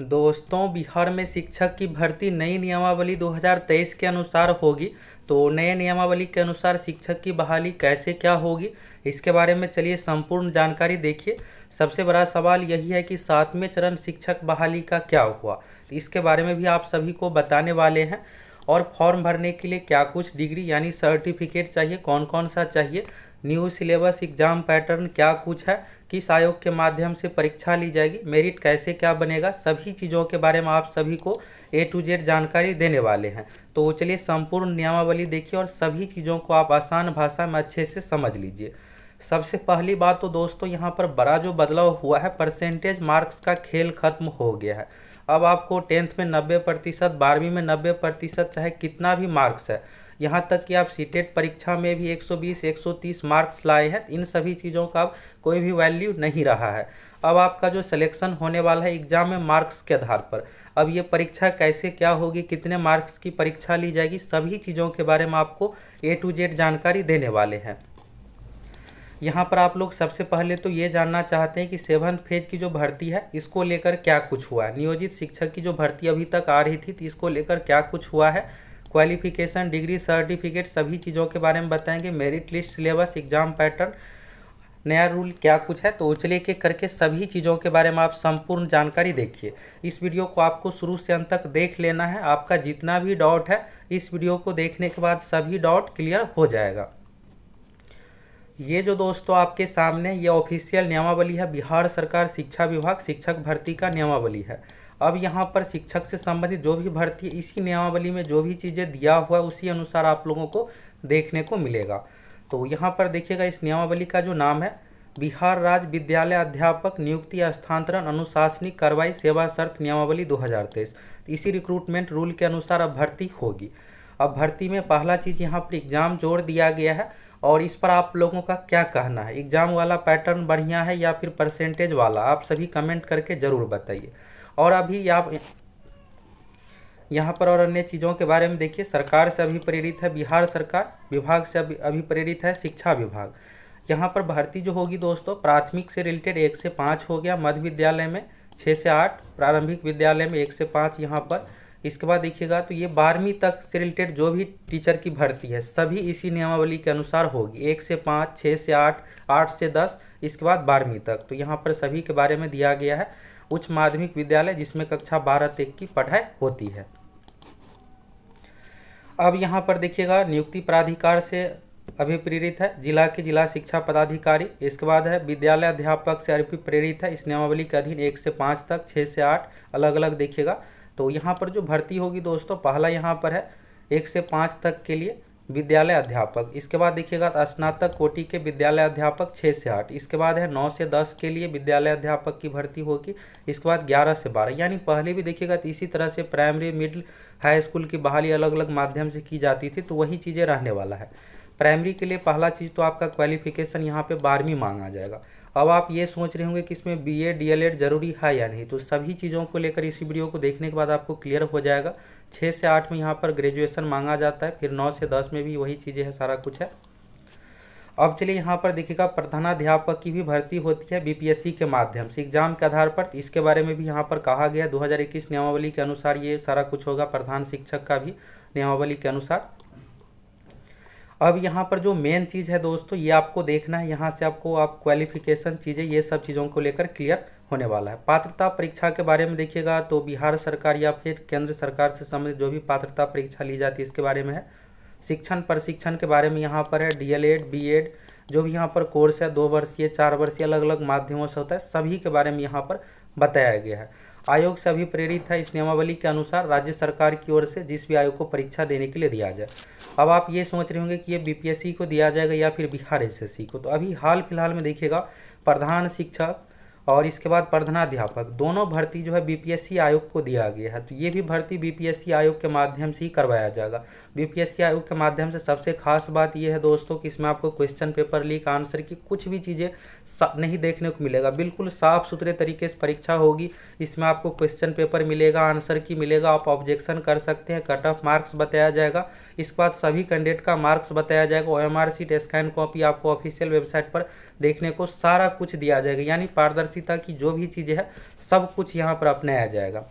दोस्तों बिहार में शिक्षक की भर्ती नई नियमावली 2023 के अनुसार होगी तो नए नियमावली के अनुसार शिक्षक की बहाली कैसे क्या होगी इसके बारे में चलिए संपूर्ण जानकारी देखिए सबसे बड़ा सवाल यही है कि सातवें चरण शिक्षक बहाली का क्या हुआ इसके बारे में भी आप सभी को बताने वाले हैं और फॉर्म भरने के लिए क्या कुछ डिग्री यानी सर्टिफिकेट चाहिए कौन कौन सा चाहिए न्यू सिलेबस एग्जाम पैटर्न क्या कुछ है किस आयोग के माध्यम से परीक्षा ली जाएगी मेरिट कैसे क्या बनेगा सभी चीज़ों के बारे में आप सभी को ए टू जेड जानकारी देने वाले हैं तो चलिए संपूर्ण नियमावली देखिए और सभी चीज़ों को आप आसान भाषा में अच्छे से समझ लीजिए सबसे पहली बात तो दोस्तों यहाँ पर बड़ा जो बदलाव हुआ है परसेंटेज मार्क्स का खेल खत्म हो गया है अब आपको टेंथ में नब्बे प्रतिशत बारहवीं में नब्बे प्रतिशत चाहे कितना भी मार्क्स है यहाँ तक कि आप सीटेट e परीक्षा में भी 120 130 मार्क्स लाए हैं इन सभी चीज़ों का अब कोई भी वैल्यू नहीं रहा है अब आपका जो सिलेक्शन होने वाला है एग्ज़ाम में मार्क्स के आधार पर अब ये परीक्षा कैसे क्या होगी कितने मार्क्स की परीक्षा ली जाएगी सभी चीज़ों के बारे में आपको ए टू जेड जानकारी देने वाले हैं यहाँ पर आप लोग सबसे पहले तो ये जानना चाहते हैं कि सेवन्थ फेज की जो भर्ती है इसको लेकर क्या कुछ हुआ है नियोजित शिक्षक की जो भर्ती अभी तक आ रही थी तो इसको लेकर क्या कुछ हुआ है क्वालिफिकेशन डिग्री सर्टिफिकेट सभी चीज़ों के बारे में बताएंगे merit list syllabus exam pattern नया रूल क्या कुछ है तो उचले के करके सभी चीज़ों के बारे में आप संपूर्ण जानकारी देखिए इस वीडियो को आपको शुरू से अंत तक देख लेना है आपका जितना भी डाउट है इस वीडियो को देखने के बाद सभी डाउट क्लियर हो जाएगा ये जो दोस्तों आपके सामने ये ऑफिशियल नियमावली है बिहार सरकार शिक्षा विभाग शिक्षक भर्ती का नियमावली है अब यहाँ पर शिक्षक से संबंधित जो भी भर्ती इसी नियमावली में जो भी चीज़ें दिया हुआ है उसी अनुसार आप लोगों को देखने को मिलेगा तो यहाँ पर देखिएगा इस नियमावली का जो नाम है बिहार राज्य विद्यालय अध्यापक नियुक्ति स्थानांतरण अनुशासनिक कार्रवाई सेवा शर्त नियमावली 2023 इसी रिक्रूटमेंट रूल के अनुसार अब भर्ती होगी अब भर्ती में पहला चीज़ यहाँ पर एग्ज़ाम जोड़ दिया गया है और इस पर आप लोगों का क्या कहना है एग्ज़ाम वाला पैटर्न बढ़िया है या फिर परसेंटेज वाला आप सभी कमेंट करके ज़रूर बताइए और अभी आप यहाँ पर और अन्य चीज़ों के बारे में देखिए सरकार से अभी प्रेरित है बिहार सरकार विभाग से अभी अभी प्रेरित है शिक्षा विभाग यहाँ पर भर्ती जो होगी दोस्तों प्राथमिक से रिलेटेड एक से पाँच हो गया मध्य विद्यालय में छः से आठ प्रारंभिक विद्यालय में एक से पाँच यहाँ पर इसके बाद देखिएगा तो ये बारहवीं तक से रिलेटेड जो भी टीचर की भर्ती है सभी इसी नियमावली के अनुसार होगी एक से पाँच छः से आठ आठ से दस इसके बाद बारहवीं तक तो यहाँ पर सभी के बारे में दिया गया है उच्च माध्यमिक विद्यालय जिसमें कक्षा बारह तक की पढ़ाई होती है अब यहाँ पर देखिएगा नियुक्ति प्राधिकार से अभिप्रेरित है जिला के जिला शिक्षा पदाधिकारी इसके बाद है विद्यालय अध्यापक से अभी प्रेरित है इस नियमावली के अधीन एक से पाँच तक छः से आठ अलग अलग देखिएगा तो यहाँ पर जो भर्ती होगी दोस्तों पहला यहाँ पर है एक से पाँच तक के लिए विद्यालय अध्यापक इसके बाद देखिएगा तो स्नातक कोटि के विद्यालय अध्यापक छः से आठ इसके बाद है नौ से दस के लिए विद्यालय अध्यापक की भर्ती होगी इसके बाद ग्यारह से बारह यानी पहले भी देखिएगा तो इसी तरह से प्राइमरी मिडिल हाई स्कूल की बहाली अलग अलग माध्यम से की जाती थी तो वही चीज़ें रहने वाला है प्राइमरी के लिए पहला चीज़ तो आपका क्वालिफिकेशन यहाँ पर बारहवीं मांगा जाएगा अब आप ये सोच रहे होंगे कि इसमें B A D L Ed जरूरी है या नहीं तो सभी चीज़ों को लेकर इसी वीडियो को देखने के बाद आपको क्लियर हो जाएगा छः से आठ में यहाँ पर ग्रेजुएसन मांगा जाता है फिर नौ से दस में भी वही चीज़ें हैं सारा कुछ है अब चलिए यहाँ पर देखिएगा प्रधानाध्यापक की भी भर्ती होती है बीपीएससी के माध्यम से एग्जाम के आधार पर इसके बारे में भी यहाँ पर कहा गया 2021 नियमावली के अनुसार ये सारा कुछ होगा प्रधान शिक्षक का भी नियमावली के अनुसार अब यहाँ पर जो मेन चीज़ है दोस्तों ये आपको देखना है यहाँ से आपको आप क्वालिफिकेशन चीज़ें ये सब चीज़ों को लेकर क्लियर होने वाला है पात्रता परीक्षा के बारे में देखिएगा तो बिहार सरकार या फिर केंद्र सरकार से संबंधित जो भी पात्रता परीक्षा ली जाती है इसके बारे में है शिक्षण प्रशिक्षण के बारे में यहाँ पर है D L Ed B Ed जो भी यहाँ पर कोर्स है दो वर्षीय चार वर्षीय अलग अलग माध्यमों से होता है सभी के बारे में यहाँ पर बताया गया है आयोग से अभी प्रेरित है इस नियमावली के अनुसार राज्य सरकार की ओर से जिस भी आयोग को परीक्षा देने के लिए दिया जाए अब आप ये सोच रहे होंगे कि ये बीपीएससी को दिया जाएगा या फिर बिहार एसएससी को तो अभी हाल फिलहाल में देखिएगा प्रधान शिक्षक और इसके बाद प्रधानाध्यापक दोनों भर्ती जो है बीपीएससी आयोग को दिया गया है तो ये भी भर्ती बीपीएससी आयोग के माध्यम से ही करवाया जाएगा बीपीएससी आयोग के माध्यम से सबसे खास बात ये है दोस्तों कि इसमें आपको क्वेश्चन पेपर लीक आंसर की कुछ भी चीज़ें नहीं देखने को मिलेगा बिल्कुल साफ सुथरे तरीके से परीक्षा होगी इसमें आपको क्वेश्चन पेपर मिलेगा आंसर की मिलेगा आप ऑब्जेक्शन कर सकते हैं कट ऑफ मार्क्स बताया जाएगा इसके बाद सभी कैंडिडेट का मार्क्स बताया जाएगा O M R sheet scan copy आपको ऑफिशियल वेबसाइट पर देखने को सारा कुछ दिया जाएगा यानी पारदर्शिता की जो भी चीज़ें है सब कुछ यहाँ पर अपनाया जाएगा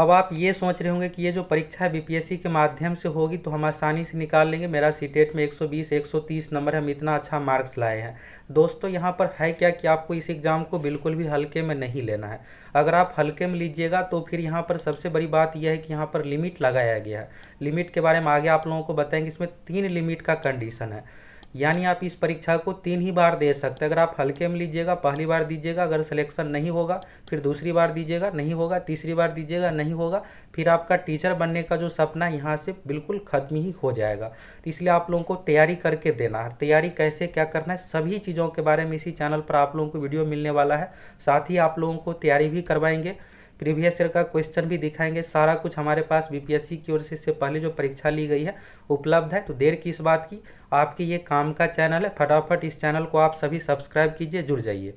अब आप ये सोच रहे होंगे कि ये जो परीक्षा है बीपीएससी के माध्यम से होगी तो हम आसानी से निकाल लेंगे मेरा सीटेट e में 120 130 नंबर हम इतना अच्छा मार्क्स लाए हैं दोस्तों यहाँ पर है क्या कि आपको इस एग्ज़ाम को बिल्कुल भी हल्के में नहीं लेना है अगर आप हल्के में लीजिएगा तो फिर यहाँ पर सबसे बड़ी बात यह है कि यहाँ पर लिमिट लगाया गया है लिमिट के बारे में आगे आप लोगों को बताएंगे इसमें तीन लिमिट का कंडीशन है यानी आप इस परीक्षा को तीन ही बार दे सकते हैं अगर आप हल्के में लीजिएगा पहली बार दीजिएगा अगर सिलेक्शन नहीं होगा फिर दूसरी बार दीजिएगा नहीं होगा तीसरी बार दीजिएगा नहीं होगा फिर आपका टीचर बनने का जो सपना यहाँ से बिल्कुल ख़त्म ही हो जाएगा तो इसलिए आप लोगों को तैयारी करके देना है तैयारी कैसे क्या करना है सभी चीज़ों के बारे में इसी चैनल पर आप लोगों को वीडियो मिलने वाला है साथ ही आप लोगों को तैयारी भी करवाएंगे प्रीवियस ईयर का क्वेश्चन भी दिखाएंगे सारा कुछ हमारे पास बीपीएससी की ओर से इससे पहले जो परीक्षा ली गई है उपलब्ध है तो देर किस बात की आपके ये काम का चैनल है फटाफट इस चैनल को आप सभी सब्सक्राइब कीजिए जुड़ जाइए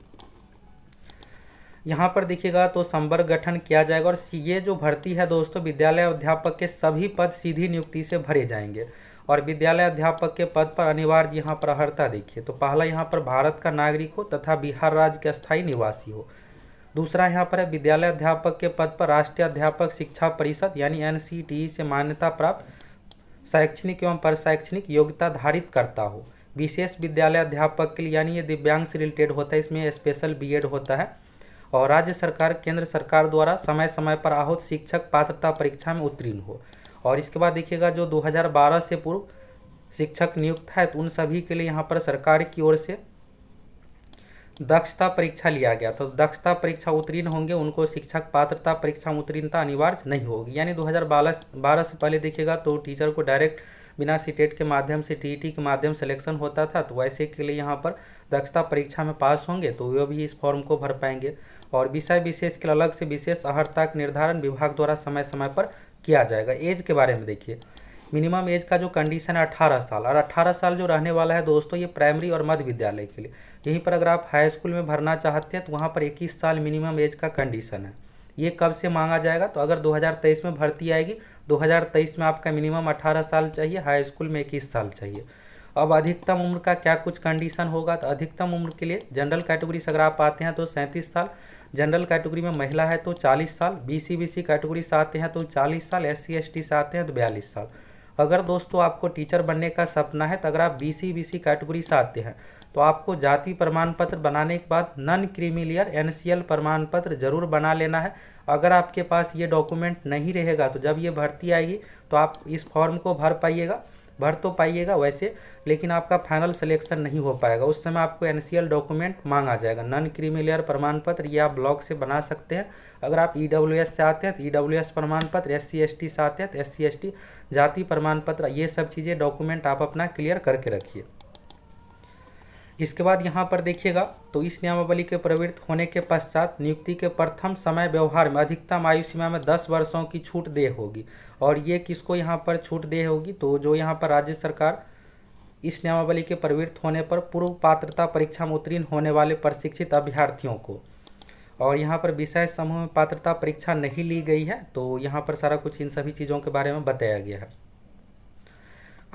यहाँ पर देखिएगा तो संवर्ग गठन किया जाएगा और ये जो भर्ती है दोस्तों विद्यालय अध्यापक के सभी पद सीधी नियुक्ति से भरे जाएंगे और विद्यालय अध्यापक के पद पर अनिवार्य यहाँ पर अहरता देखिए तो पहला यहाँ पर भारत का नागरिक हो तथा बिहार राज्य के स्थायी निवासी हो दूसरा यहाँ पर है विद्यालय अध्यापक के पद पर राष्ट्रीय अध्यापक शिक्षा परिषद यानी एन से मान्यता प्राप्त शैक्षणिक एवं प्रशैक्षणिक योग्यता धारित करता हो विशेष विद्यालय अध्यापक के लिए यानी ये दिव्यांग से रिलेटेड होता है इसमें स्पेशल बीएड होता है और राज्य सरकार केंद्र सरकार द्वारा समय समय पर आहूत शिक्षक पात्रता परीक्षा में उत्तीर्ण हो और इसके बाद देखिएगा जो 2012 से पूर्व शिक्षक नियुक्त है तो उन सभी के लिए यहाँ पर सरकार की ओर से दक्षता परीक्षा लिया गया तो दक्षता परीक्षा उत्तीर्ण होंगे उनको शिक्षक पात्रता परीक्षा उत्तीर्णता अनिवार्य नहीं होगी यानी दो बारह से पहले देखिएगा तो टीचर को डायरेक्ट बिना सीटेट e के माध्यम से टी e के माध्यम सिलेक्शन होता था तो वैसे के लिए यहाँ पर दक्षता परीक्षा में पास होंगे तो वे भी इस फॉर्म को भर पाएंगे और विषय विशेष के अलग से विशेष अहर्ता का निर्धारण विभाग द्वारा समय समय पर किया जाएगा एज के बारे में देखिए मिनिमम एज का जो कंडीशन है अठारह साल और अट्ठारह साल जो रहने वाला है दोस्तों ये प्राइमरी और मध्य विद्यालय के लिए तो यहीं पर अगर आप हाई स्कूल में भरना चाहते हैं तो वहाँ पर इक्कीस साल मिनिमम एज का कंडीशन है ये कब से मांगा जाएगा तो अगर 2023 में भर्ती आएगी 2023 में आपका मिनिमम 18 साल चाहिए हाई स्कूल में इक्कीस साल चाहिए अब अधिकतम उम्र का क्या कुछ कंडीशन होगा तो अधिकतम उम्र के लिए जनरल कैटेगरी से अगर आप आते हैं तो सैंतीस साल जनरल कैटेगरी में महिला है तो 40 साल बी सी कैटेगरी से आते हैं तो चालीस साल एस टी से आते हैं तो बयालीस साल अगर दोस्तों आपको टीचर बनने का सपना है तो अगर आप बी सी कैटेगरी से आते हैं तो आपको जाति प्रमाण पत्र बनाने के बाद नन क्रीमिलियर एन प्रमाण पत्र ज़रूर बना लेना है अगर आपके पास ये डॉक्यूमेंट नहीं रहेगा तो जब ये भर्ती आएगी तो आप इस फॉर्म को भर पाइएगा भर तो पाइएगा वैसे लेकिन आपका फाइनल सिलेक्शन नहीं हो पाएगा उस समय आपको एन डॉक्यूमेंट मांगा जाएगा नन क्रीमिलियर प्रमाण पत्र ये आप ब्लॉक से बना सकते हैं अगर आप ई से आते हैं तो ई प्रमाण पत्र एस सी से आते हैं तो एस जाति प्रमाण पत्र ये सब चीज़ें डॉक्यूमेंट आप अपना क्लियर करके रखिए इसके बाद यहाँ पर देखिएगा तो इस नियमावली के प्रवृत्त होने के पश्चात नियुक्ति के प्रथम समय व्यवहार में अधिकतम आयु सीमा में दस वर्षों की छूट दे होगी और ये किसको यहाँ पर छूट दे होगी तो जो यहाँ पर राज्य सरकार इस नियमावली के प्रवृत्त होने पर पूर्व पात्रता परीक्षा में उत्तीर्ण होने वाले प्रशिक्षित अभ्यर्थियों को और यहाँ पर विषय समूह में पात्रता परीक्षा नहीं ली गई है तो यहाँ पर सारा कुछ इन सभी चीज़ों के बारे में बताया गया है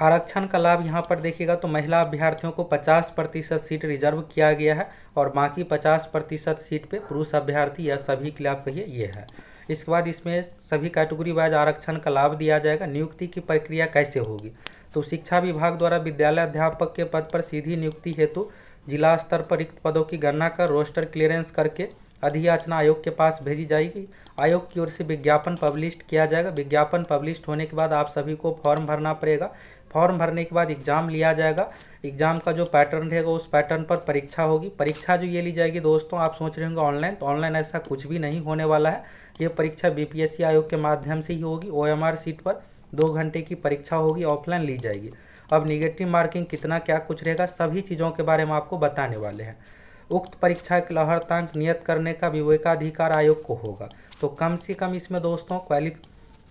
आरक्षण का लाभ यहाँ पर देखिएगा तो महिला अभ्यर्थियों को 50 प्रतिशत सीट रिजर्व किया गया है और बाकी 50 प्रतिशत सीट पे पुरुष अभ्यर्थी या सभी के लिए आप कहिए ये है इसके बाद इसमें सभी कैटेगरी वाइज आरक्षण का लाभ दिया जाएगा नियुक्ति की प्रक्रिया कैसे होगी तो शिक्षा विभाग द्वारा विद्यालय अध्यापक के पद पर सीधी नियुक्ति हेतु जिला स्तर पर रिक्त पदों की गणना कर रोस्टर क्लियरेंस करके अधियाचना आयोग के पास भेजी जाएगी आयोग की ओर से विज्ञापन पब्लिश किया जाएगा विज्ञापन पब्लिश होने के बाद आप सभी को फॉर्म भरना पड़ेगा फॉर्म भरने के बाद एग्ज़ाम लिया जाएगा एग्ज़ाम का जो पैटर्न रहेगा उस पैटर्न पर परीक्षा होगी परीक्षा जो ये ली जाएगी दोस्तों आप सोच रहे होंगे ऑनलाइन तो ऑनलाइन ऐसा कुछ भी नहीं होने वाला है ये परीक्षा बीपीएससी आयोग के माध्यम से ही होगी ओएमआर सीट पर दो घंटे की परीक्षा होगी ऑफलाइन ली जाएगी अब निगेटिव मार्किंग कितना क्या कुछ रहेगा सभी चीज़ों के बारे में आपको बताने वाले हैं उक्त परीक्षा के लहरतांक नियत करने का विवेकाधिकार आयोग को होगा तो कम से कम इसमें दोस्तों क्वालिफ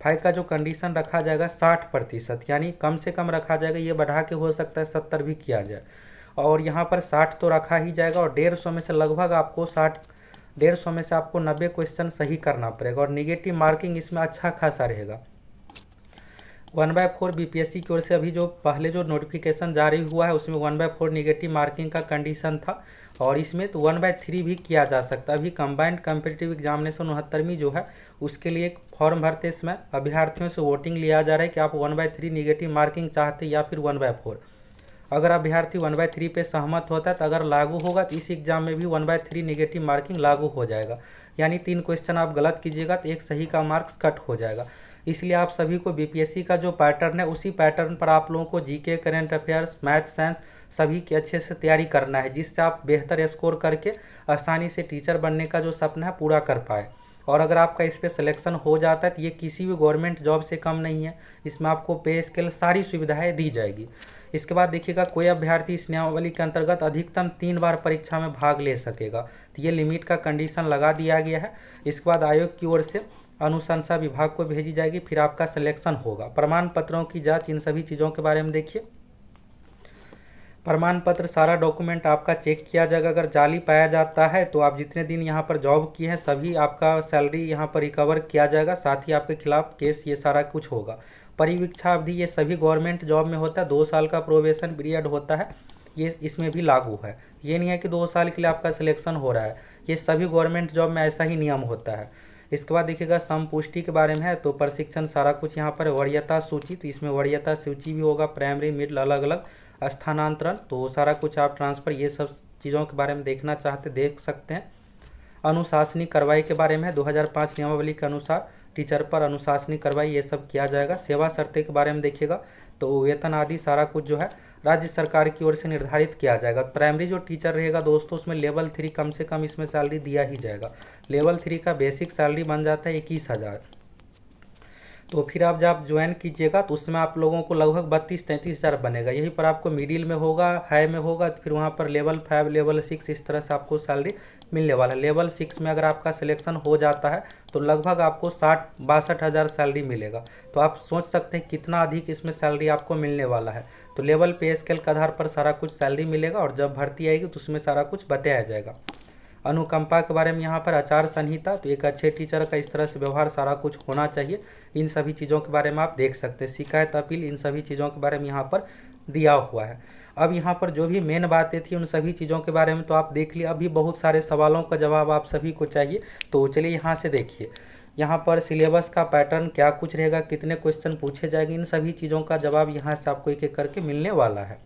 फाइव का जो कंडीशन रखा जाएगा साठ प्रतिशत यानी कम से कम रखा जाएगा ये बढ़ा के हो सकता है सत्तर भी किया जाए और यहाँ पर साठ तो रखा ही जाएगा और डेढ़ सौ में से लगभग आपको साठ डेढ़ सौ में से आपको नब्बे क्वेश्चन सही करना पड़ेगा और निगेटिव मार्किंग इसमें अच्छा खासा रहेगा वन बाय फोर बी की ओर से अभी जो पहले जो नोटिफिकेशन जारी हुआ है उसमें one by four negative marking का कंडीशन था और इसमें तो वन बाय थ्री भी किया जा सकता है अभी कंबाइंड कम्पिटेटिव एग्जामिनेशन उनहत्तरवीं जो है उसके लिए एक फॉर्म भरते समय अभ्यर्थियों से वोटिंग लिया जा रहा है कि आप one by three negative marking चाहते या फिर वन बाय फोर अगर अभ्यर्थी वन बाय थ्री पे सहमत होता है तो अगर लागू होगा तो इस एग्जाम में भी one by three negative marking लागू हो जाएगा यानी तीन क्वेश्चन आप गलत कीजिएगा तो एक सही का मार्क्स कट हो जाएगा इसलिए आप सभी को बीपीएससी का जो पैटर्न है उसी पैटर्न पर आप लोगों को GK current affairs math science सभी की अच्छे से तैयारी करना है जिससे आप बेहतर स्कोर करके आसानी से टीचर बनने का जो सपना है पूरा कर पाए और अगर आपका इस पर सिलेक्शन हो जाता है तो ये किसी भी गवर्नमेंट जॉब से कम नहीं है इसमें आपको पे स्केल सारी सुविधाएं दी जाएगी इसके बाद देखिएगा कोई अभ्यर्थी इस नियमावली के अंतर्गत अधिकतम तीन बार परीक्षा में भाग ले सकेगा तो ये लिमिट का कंडीशन लगा दिया गया है इसके बाद आयोग की ओर से अनुशंसा विभाग को भेजी जाएगी फिर आपका सिलेक्शन होगा प्रमाण पत्रों की जांच इन सभी चीज़ों के बारे में देखिए प्रमाण पत्र सारा डॉक्यूमेंट आपका चेक किया जाएगा अगर जाली पाया जाता है तो आप जितने दिन यहाँ पर जॉब किए हैं सभी आपका सैलरी यहाँ पर रिकवर किया जाएगा साथ ही आपके खिलाफ केस ये सारा कुछ होगा परिवीक्षा अवधि ये सभी गवर्नमेंट जॉब में होता है दो साल का प्रोवेशन पीरियड होता है ये इसमें भी लागू है ये नहीं है कि दो साल के लिए आपका सिलेक्शन हो रहा है ये सभी गवर्नमेंट जॉब में ऐसा ही नियम होता है इसके बाद देखिएगा समपुष्टि के बारे में है तो प्रशिक्षण सारा कुछ यहाँ पर वरीयता सूची तो इसमें वरीयता सूची भी होगा प्राइमरी मिडिल अलग अलग स्थानांतरण तो सारा कुछ आप ट्रांसफ़र ये सब चीज़ों के बारे में देखना चाहते देख सकते हैं अनुशासनिक कार्रवाई के बारे में 2005 नियमावली के अनुसार टीचर पर अनुशासनिक कार्रवाई ये सब किया जाएगा सेवा शर्तें के बारे में देखिएगा तो वेतन आदि सारा कुछ जो है राज्य सरकार की ओर से निर्धारित किया जाएगा प्राइमरी जो टीचर रहेगा दोस्तों उसमें लेवल थ्री कम से कम इसमें सैलरी दिया ही जाएगा लेवल थ्री का बेसिक सैलरी बन जाता है इक्कीस हज़ार तो फिर आप जब ज्वाइन कीजिएगा तो उसमें आप लोगों को लगभग बत्तीस तैंतीस हज़ार बनेगा यहीं पर आपको मिडिल में होगा हाई में होगा तो फिर वहाँ पर लेवल फाइव लेवल सिक्स इस तरह से आपको सैलरी मिलने वाला है लेवल सिक्स में अगर आपका सिलेक्शन हो जाता है तो लगभग आपको साठ बासठ हज़ार सैलरी मिलेगा तो आप सोच सकते हैं कितना अधिक इसमें सैलरी आपको मिलने वाला है तो लेवल पे स्केल के आधार पर सारा कुछ सैलरी मिलेगा और जब भर्ती आएगी तो उसमें सारा कुछ बताया जाएगा अनुकंपा के बारे में यहाँ पर आचार संहिता तो एक अच्छे टीचर का इस तरह से व्यवहार सारा कुछ होना चाहिए इन सभी चीज़ों के बारे में आप देख सकते हैं शिकायत अपील इन सभी चीज़ों के बारे में यहाँ पर दिया हुआ है अब यहाँ पर जो भी मेन बातें थी उन सभी चीज़ों के बारे में तो आप देख लिए अभी बहुत सारे सवालों का जवाब आप सभी को चाहिए तो चलिए यहाँ से देखिए यहाँ पर सिलेबस का पैटर्न क्या कुछ रहेगा कितने क्वेश्चन पूछे जाएंगे इन सभी चीज़ों का जवाब यहाँ से आपको एक एक करके मिलने वाला है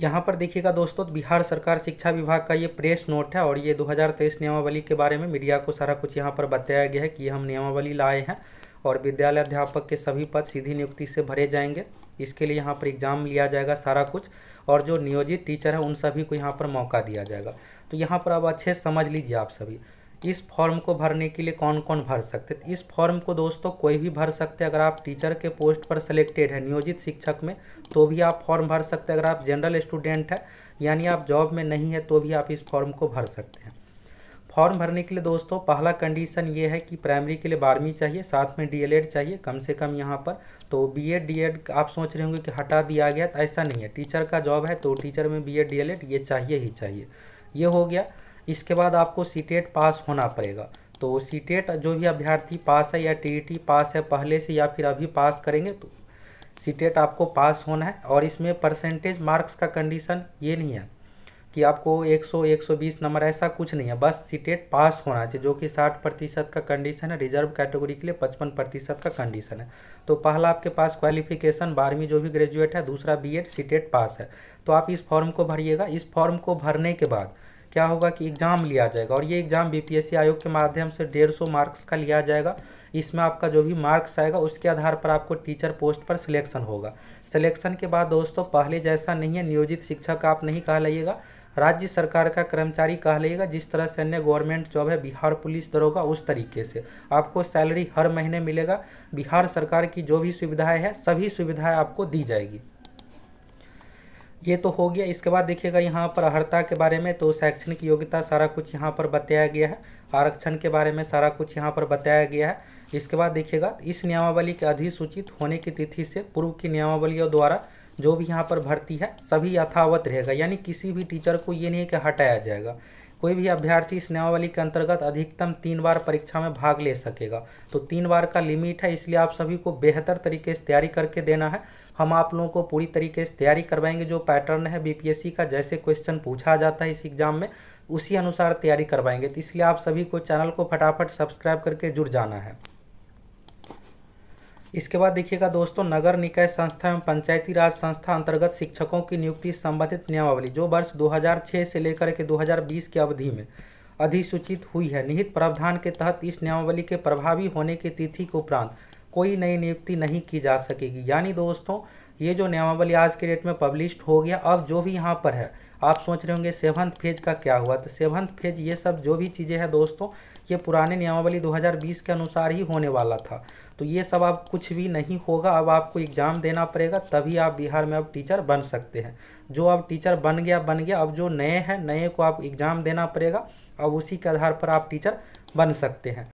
यहाँ पर देखिएगा दोस्तों बिहार सरकार शिक्षा विभाग का ये प्रेस नोट है और ये 2023 नियमावली के बारे में मीडिया को सारा कुछ यहाँ पर बताया गया है कि हम नियमावली लाए हैं और विद्यालय अध्यापक के सभी पद सीधी नियुक्ति से भरे जाएंगे इसके लिए यहाँ पर एग्ज़ाम लिया जाएगा सारा कुछ और जो नियोजित टीचर हैं उन सभी को यहाँ पर मौका दिया जाएगा तो यहाँ पर अब अच्छे समझ लीजिए आप सभी इस फॉर्म को भरने के लिए कौन कौन भर सकते हैं इस फॉर्म को दोस्तों कोई भी भर सकते हैं अगर आप टीचर के पोस्ट पर सेलेक्टेड है नियोजित शिक्षक में तो भी आप फॉर्म भर सकते हैं अगर आप जनरल स्टूडेंट है यानी आप जॉब में नहीं है तो भी आप इस फॉर्म को भर सकते हैं फॉर्म भरने के लिए दोस्तों पहला कंडीशन ये है कि प्राइमरी के लिए बारहवीं चाहिए साथ में डी चाहिए कम से कम यहाँ पर तो बी एड आप सोच रहे होंगे कि हटा दिया गया तो ऐसा नहीं है टीचर का जॉब है तो टीचर में बी एड ये चाहिए ही चाहिए ये हो गया इसके बाद आपको सी e पास होना पड़ेगा तो सी e जो भी अभ्यर्थी पास है या टी e पास है पहले से या फिर अभी पास करेंगे तो सी आपको पास होना है और इसमें परसेंटेज मार्क्स का कंडीशन ये नहीं है कि आपको 100 120 नंबर ऐसा कुछ नहीं है बस सी पास होना चाहिए जो कि 60 प्रतिशत का कंडीशन है रिजर्व कैटेगरी के लिए 55 प्रतिशत का कंडीशन है तो पहला आपके पास क्वालिफिकेशन बारहवीं जो भी ग्रेजुएट है दूसरा बी एड पास है तो आप इस फॉर्म को भरिएगा इस फॉर्म को भरने के बाद क्या होगा कि एग्ज़ाम लिया जाएगा और ये एग्ज़ाम बीपीएससी आयोग के माध्यम से डेढ़ सौ मार्क्स का लिया जाएगा इसमें आपका जो भी मार्क्स आएगा उसके आधार पर आपको टीचर पोस्ट पर सिलेक्शन होगा सिलेक्शन के बाद दोस्तों पहले जैसा नहीं है नियोजित शिक्षक आप नहीं कहलाइएगा राज्य सरकार का कर्मचारी कहलाइएगा जिस तरह से अन्य गवर्नमेंट जॉब है बिहार पुलिस दरोगा उस तरीके से आपको सैलरी हर महीने मिलेगा बिहार सरकार की जो भी सुविधाएं हैं सभी सुविधाएं आपको दी जाएगी ये तो हो गया इसके बाद देखिएगा यहाँ पर अर्हता के बारे में तो शैक्षणिक योग्यता सारा कुछ यहाँ पर बताया गया है आरक्षण के बारे में सारा कुछ यहाँ पर बताया गया है इसके बाद देखिएगा इस नियमावली के अधिसूचित होने की तिथि से पूर्व की नियमावलियों द्वारा जो भी यहाँ पर भर्ती है सभी यथावत रहेगा यानी किसी भी टीचर को ये नहीं कि हटाया जाएगा कोई भी अभ्यर्थी इस नियमावली के अंतर्गत अधिकतम तीन बार परीक्षा में भाग ले सकेगा तो तीन बार का लिमिट है इसलिए आप सभी को बेहतर तरीके से तैयारी करके देना है हम आप लोगों को पूरी तरीके से तैयारी करवाएंगे जो पैटर्न है बीपीएससी का जैसे क्वेश्चन पूछा जाता है इस एग्ज़ाम में उसी अनुसार तैयारी करवाएंगे तो इसलिए आप सभी को चैनल को फटाफट सब्सक्राइब करके जुड़ जाना है इसके बाद देखिएगा दोस्तों नगर निकाय संस्था एवं पंचायती राज संस्था अंतर्गत शिक्षकों की नियुक्ति संबंधित नियमावली जो वर्ष 2006 से लेकर के 2020 की अवधि में अधिसूचित हुई है निहित प्रावधान के तहत इस नियमावली के प्रभावी होने की तिथि के उपरांत कोई नई नियुक्ति नहीं की जा सकेगी यानी दोस्तों ये जो नियमावली आज के डेट में पब्लिश हो गया अब जो भी यहाँ पर है आप सोच रहे होंगे सेवंथ फेज का क्या हुआ तो सेवन्थ फेज ये सब जो भी चीज़ें हैं दोस्तों ये पुराने नियमावली 2020 के अनुसार ही होने वाला था तो ये सब अब कुछ भी नहीं होगा अब आपको एग्ज़ाम देना पड़ेगा तभी आप बिहार में अब टीचर बन सकते हैं जो अब टीचर बन गया बन गया अब जो नए हैं नए को आप एग्ज़ाम देना पड़ेगा अब उसी के आधार पर आप टीचर बन सकते हैं